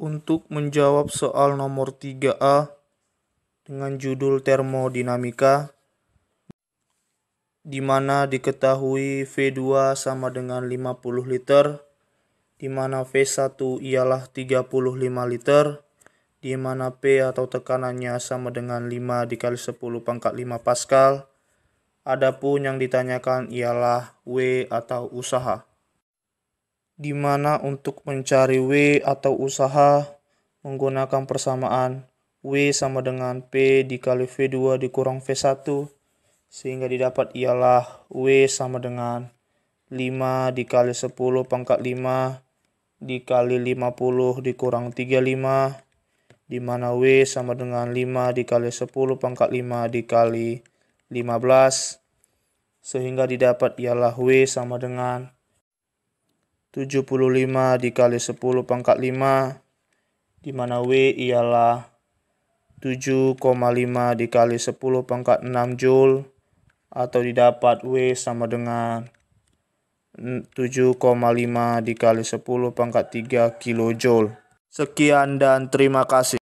untuk menjawab soal nomor 3A dengan judul termodinamika di mana diketahui V2 sama dengan 50 liter di mana V1 ialah 35 liter di mana P atau tekanannya sama dengan 5 dikali 10 pangkat 5 Pascal Adapun yang ditanyakan ialah W atau usaha di mana untuk mencari W atau usaha menggunakan persamaan W sama dengan P dikali V2 dikurang V1 sehingga didapat ialah W sama dengan 5 dikali 10 pangkat 5 dikali 50 dikurang 35 di mana W sama dengan 5 dikali 10 pangkat 5 dikali 15, sehingga didapat ialah W sama dengan 75 dikali 10 pangkat 5 di mana W ialah 7,5 dikali 10 pangkat 6 Joule atau didapat W sama dengan 7,5 dikali 10 pangkat 3 kilojoule. Sekian dan terima kasih.